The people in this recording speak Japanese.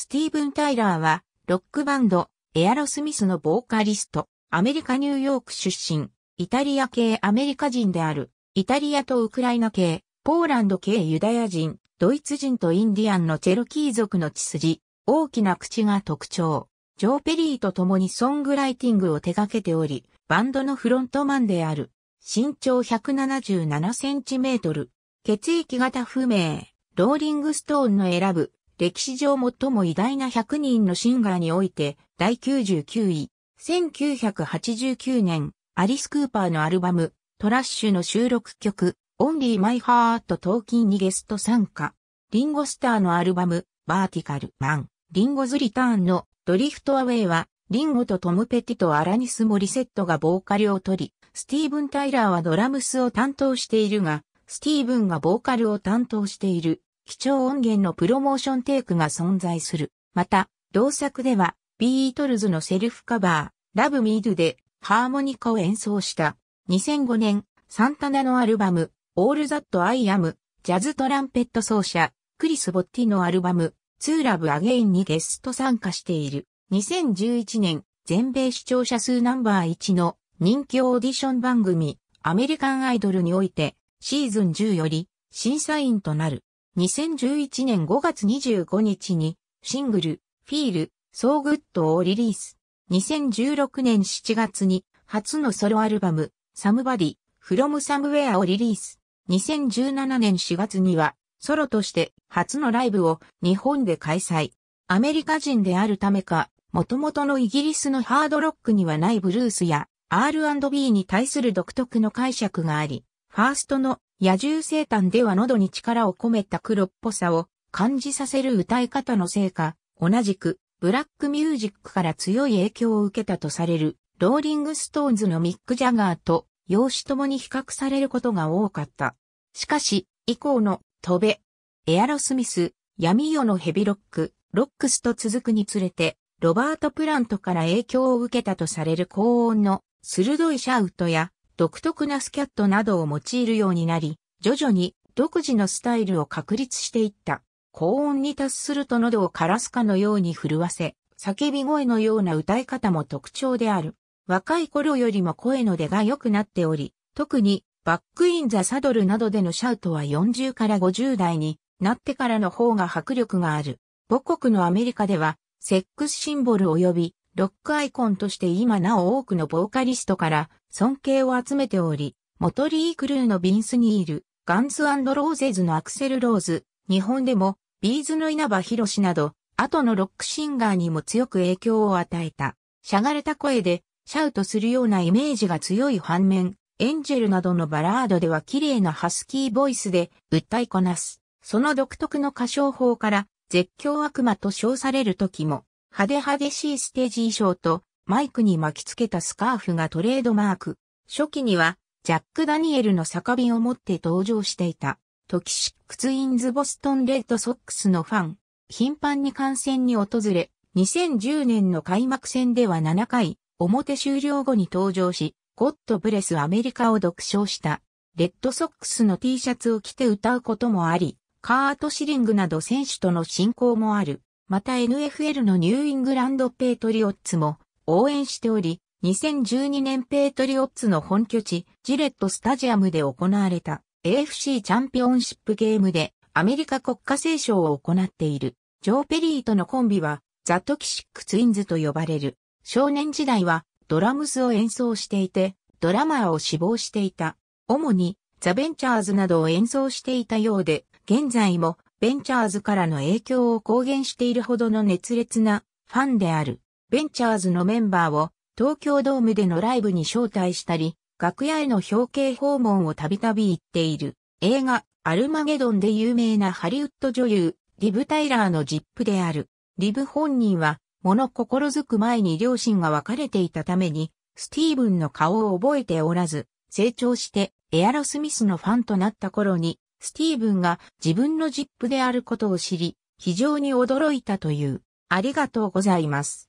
スティーブン・タイラーは、ロックバンド、エアロスミスのボーカリスト、アメリカ・ニューヨーク出身、イタリア系アメリカ人である、イタリアとウクライナ系、ポーランド系ユダヤ人、ドイツ人とインディアンのチェロキー族の血筋、大きな口が特徴。ジョー・ペリーと共にソングライティングを手掛けており、バンドのフロントマンである。身長177センチメートル。血液型不明。ローリングストーンの選ぶ歴史上最も偉大な100人のシンガーにおいて、第99位。1989年、アリス・クーパーのアルバム、トラッシュの収録曲、オンリー・マイ・ハート・トーキンにゲスト参加。リンゴスターのアルバム、バーティカル・マン、リンゴズ・リターンのドリフト・アウェイは、リンゴとトム・ペティとアラニス・モリセットがボーカルを取り、スティーブン・タイラーはドラムスを担当しているが、スティーブンがボーカルを担当している。貴重音源のプロモーションテイクが存在する。また、同作では、ビートルズのセルフカバー、ラブミードでハーモニカを演奏した。2005年、サンタナのアルバム、オールザットアイアム、ジャズトランペット奏者、クリス・ボッティのアルバム、ツーラブアゲインにゲスト参加している。2011年、全米視聴者数ナンバー1の人気オーディション番組、アメリカンアイドルにおいて、シーズン10より審査員となる。2011年5月25日にシングル、フィール、ソーグッドをリリース。2016年7月に初のソロアルバム、サムバディ、フロムサムウェアをリリース。2017年4月にはソロとして初のライブを日本で開催。アメリカ人であるためか、元々のイギリスのハードロックにはないブルースや R&B に対する独特の解釈があり、ファーストの野獣生誕では喉に力を込めた黒っぽさを感じさせる歌い方のせいか、同じくブラックミュージックから強い影響を受けたとされるローリングストーンズのミック・ジャガーと容姿ともに比較されることが多かった。しかし、以降の飛べ、エアロスミス、闇夜のヘビロック、ロックスと続くにつれて、ロバート・プラントから影響を受けたとされる高音の鋭いシャウトや独特なスキャットなどを用いるようになり、徐々に独自のスタイルを確立していった。高音に達すると喉を枯らすかのように震わせ、叫び声のような歌い方も特徴である。若い頃よりも声の出が良くなっており、特にバックインザサドルなどでのシャウトは40から50代になってからの方が迫力がある。母国のアメリカでは、セックスシンボル及びロックアイコンとして今なお多くのボーカリストから尊敬を集めており、モトリー・クルーのビンス・ニール、ガンズローゼズのアクセル・ローズ、日本でもビーズの稲葉博士など、後のロックシンガーにも強く影響を与えた。しゃがれた声で、シャウトするようなイメージが強い反面、エンジェルなどのバラードでは綺麗なハスキーボイスで訴えこなす。その独特の歌唱法から、絶叫悪魔と称される時も、派手派手しいステージ衣装とマイクに巻きつけたスカーフがトレードマーク。初期にはジャック・ダニエルの酒瓶を持って登場していた。トキシックツインズ・ボストン・レッドソックスのファン。頻繁に観戦に訪れ、2010年の開幕戦では7回、表終了後に登場し、ゴッドブレスアメリカを独唱した。レッドソックスの T シャツを着て歌うこともあり、カートシリングなど選手との親交もある。また NFL のニューイングランドペイトリオッツも応援しており、2012年ペイトリオッツの本拠地、ジレットスタジアムで行われた AFC チャンピオンシップゲームでアメリカ国家斉唱を行っている。ジョー・ペリーとのコンビはザ・トキシック・ツインズと呼ばれる。少年時代はドラムスを演奏していて、ドラマーを志望していた。主にザ・ベンチャーズなどを演奏していたようで、現在もベンチャーズからの影響を公言しているほどの熱烈なファンである。ベンチャーズのメンバーを東京ドームでのライブに招待したり、楽屋への表敬訪問をたびたび行っている。映画、アルマゲドンで有名なハリウッド女優、リブ・タイラーのジップである。リブ本人は、物心づく前に両親が別れていたために、スティーブンの顔を覚えておらず、成長してエアロスミスのファンとなった頃に、スティーブンが自分のジップであることを知り、非常に驚いたという。ありがとうございます。